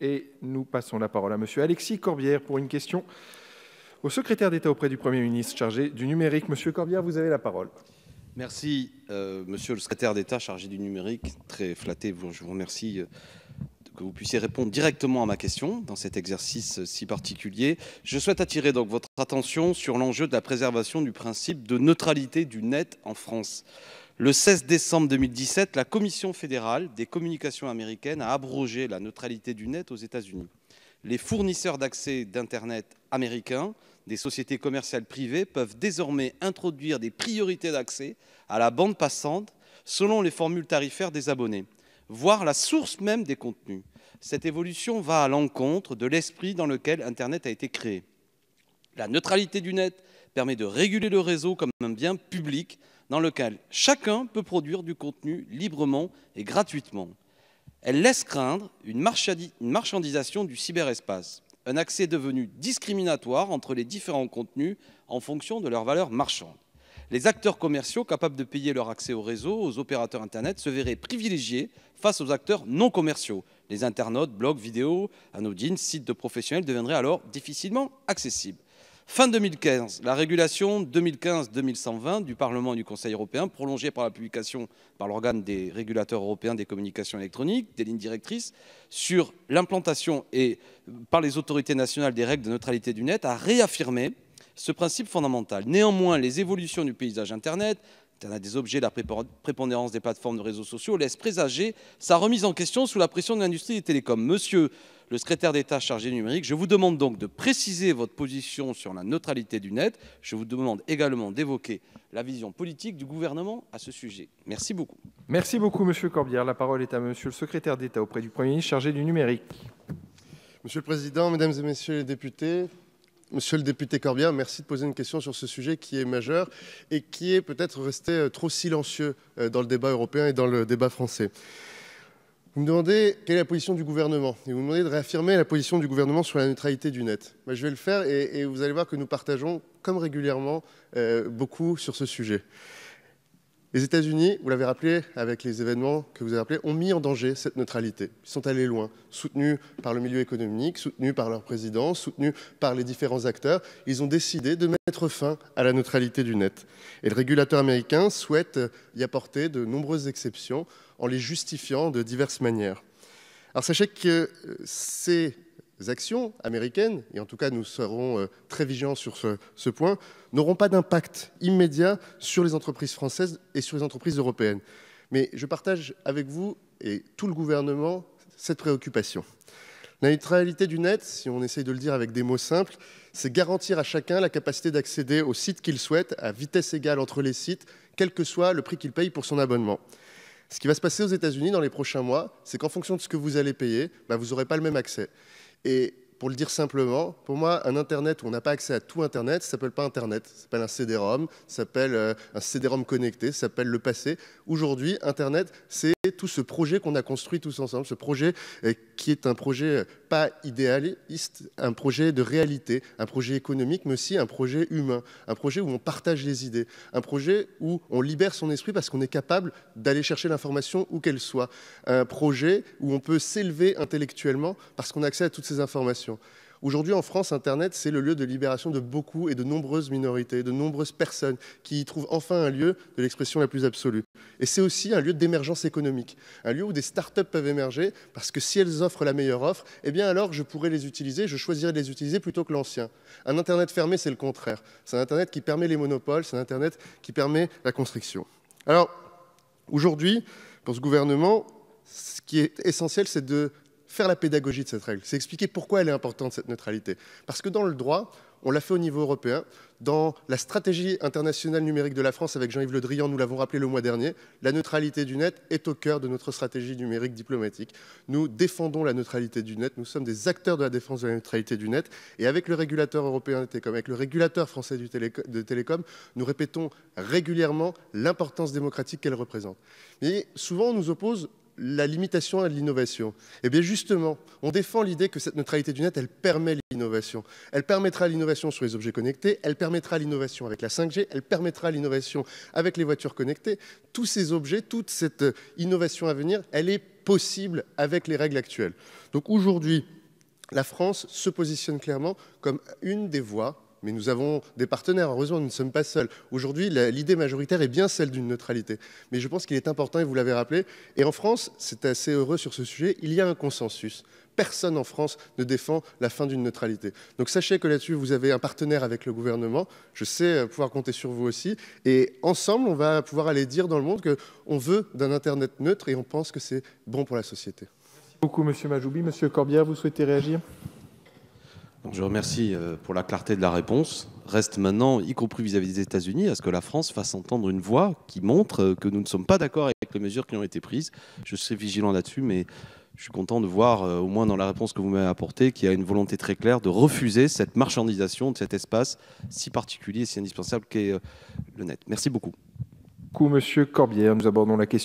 Et nous passons la parole à Monsieur Alexis Corbière pour une question au secrétaire d'État auprès du Premier ministre chargé du numérique. Monsieur Corbière, vous avez la parole. Merci, euh, Monsieur le secrétaire d'État chargé du numérique. Très flatté, je vous remercie euh, que vous puissiez répondre directement à ma question dans cet exercice si particulier. Je souhaite attirer donc votre attention sur l'enjeu de la préservation du principe de neutralité du net en France. Le 16 décembre 2017, la Commission fédérale des communications américaines a abrogé la neutralité du net aux États-Unis. Les fournisseurs d'accès d'Internet américains des sociétés commerciales privées peuvent désormais introduire des priorités d'accès à la bande passante selon les formules tarifaires des abonnés voire la source même des contenus. Cette évolution va à l'encontre de l'esprit dans lequel Internet a été créé. La neutralité du net permet de réguler le réseau comme un bien public dans lequel chacun peut produire du contenu librement et gratuitement. Elle laisse craindre une marchandisation du cyberespace, un accès devenu discriminatoire entre les différents contenus en fonction de leur valeur marchande les acteurs commerciaux capables de payer leur accès au réseau, aux opérateurs Internet, se verraient privilégiés face aux acteurs non commerciaux. Les internautes, blogs, vidéos, anodines, sites de professionnels deviendraient alors difficilement accessibles. Fin 2015, la régulation 2015-2120 du Parlement et du Conseil européen, prolongée par la publication par l'organe des régulateurs européens des communications électroniques, des lignes directrices, sur l'implantation et par les autorités nationales des règles de neutralité du net, a réaffirmé ce principe fondamental. Néanmoins, les évolutions du paysage Internet, Internet des objets, la prépondérance des plateformes de réseaux sociaux laissent présager sa remise en question sous la pression de l'industrie des télécoms. Monsieur le secrétaire d'État chargé du numérique, je vous demande donc de préciser votre position sur la neutralité du net. Je vous demande également d'évoquer la vision politique du gouvernement à ce sujet. Merci beaucoup. Merci beaucoup, Monsieur Corbière. La parole est à Monsieur le secrétaire d'État auprès du Premier ministre chargé du numérique. Monsieur le Président, Mesdames et Messieurs les députés, Monsieur le député Corbière, merci de poser une question sur ce sujet qui est majeur et qui est peut-être resté euh, trop silencieux euh, dans le débat européen et dans le débat français. Vous me demandez quelle est la position du gouvernement et vous me demandez de réaffirmer la position du gouvernement sur la neutralité du net. Bah, je vais le faire et, vous allez voir que nous partageons, comme régulièrement, euh, beaucoup sur ce sujet. Les États-Unis, vous l'avez rappelé avec les événements que vous avez rappelés, ont mis en danger cette neutralité. Ils sont allés loin, soutenus par le milieu économique, soutenus par leur président, soutenus par les différents acteurs. Ils ont décidé de mettre fin à la neutralité du net. Et le régulateur américain souhaite y apporter de nombreuses exceptions en les justifiant de diverses manières. Alors sachez que euh, c'est actions américaines, et en tout cas nous serons euh, très vigilants sur ce, point, n'auront pas d'impact immédiat sur les entreprises françaises et sur les entreprises européennes. Mais je partage avec vous et tout le gouvernement cette préoccupation. La neutralité du net, si on essaye de le dire avec des mots simples, c'est garantir à chacun la capacité d'accéder au sites qu'il souhaite à vitesse égale entre les sites, quel que soit le prix qu'il paye pour son abonnement. Ce qui va se passer aux États-Unis dans les prochains mois, c'est qu'en fonction de ce que vous allez payer, bah, vous n'aurez pas le même accès. Et pour le dire simplement, pour moi, un Internet où on n'a pas accès à tout Internet, ça s'appelle pas Internet, ça s'appelle un CD-ROM, ça s'appelle euh, un CD-ROM connecté, ça s'appelle le passé. Aujourd'hui, Internet, c'est tout ce projet qu'on a construit tous ensemble, ce projet euh, qui est un projet euh, pas idéaliste, un projet de réalité, un projet économique, mais aussi un projet humain, un projet où on partage les idées, un projet où on libère son esprit parce qu'on est capable d'aller chercher l'information où qu'elle soit, un projet où on peut s'élever intellectuellement parce qu'on a accès à toutes ces informations. Aujourd'hui, en France, Internet, c'est le lieu de libération de beaucoup et de nombreuses minorités, de nombreuses personnes qui y trouvent enfin un lieu de l'expression la plus absolue. Et c'est aussi un lieu d'émergence économique, un lieu où des start startups peuvent émerger, parce que si elles offrent la meilleure offre, eh bien alors je pourrais les utiliser, je choisirais de les utiliser plutôt que l'ancien. Un Internet fermé, c'est le contraire. C'est un Internet qui permet les monopoles, c'est un Internet qui permet la constriction. Alors, aujourd'hui, pour ce gouvernement, ce qui est essentiel, c'est de faire la pédagogie de cette règle, c'est expliquer pourquoi elle est importante, cette neutralité. Parce que dans le droit, on l'a fait au niveau européen. Dans la stratégie internationale numérique de la France avec Jean-Yves Le Drian, nous l'avons rappelé le mois dernier, la neutralité du net est au cœur de notre stratégie numérique diplomatique. Nous défendons la neutralité du net, nous sommes des acteurs de la défense de la neutralité du net. Et avec le régulateur européen des télécoms, avec le régulateur français de télécom, nous répétons régulièrement l'importance démocratique qu'elle représente. Mais souvent, on nous oppose la limitation à l'innovation. Eh bien justement, on défend l'idée que cette neutralité du net, elle permet l'innovation. Elle permettra l'innovation sur les objets connectés, elle permettra l'innovation avec la 5G, elle permettra l'innovation avec les voitures connectées. Tous ces objets, toute cette euh, innovation à venir, elle est possible avec les règles actuelles. Donc aujourd'hui, la France se positionne clairement comme une des voies mais nous avons des partenaires. Heureusement, nous ne sommes pas seuls. Aujourd'hui, l'idée majoritaire est bien celle d'une neutralité. Mais je pense qu'il est important, et vous l'avez rappelé, et en France, c'est assez heureux sur ce sujet, il y a un consensus. Personne en France ne défend la fin d'une neutralité. Donc sachez que là-dessus, vous avez un partenaire avec le gouvernement. Je sais euh, pouvoir compter sur vous aussi. Et ensemble, on va pouvoir aller dire dans le monde qu'on veut d'un Internet neutre et on pense que c'est bon pour la société. Merci beaucoup, Monsieur Majoubi. Monsieur Corbière, vous souhaitez réagir je remercie euh, pour la clarté de la réponse. Reste maintenant, y compris vis-à-vis des États-Unis, à ce que la France fasse entendre une voix qui montre euh, que nous ne sommes pas d'accord avec les mesures qui ont été prises. Je serai vigilant là-dessus, mais je suis content de voir, euh, au moins dans la réponse que vous m'avez apportée, qu'il y a une volonté très claire de refuser cette marchandisation de cet espace si particulier et si indispensable qu'est le net. Merci beaucoup. Monsieur Corbière. Nous abordons la question.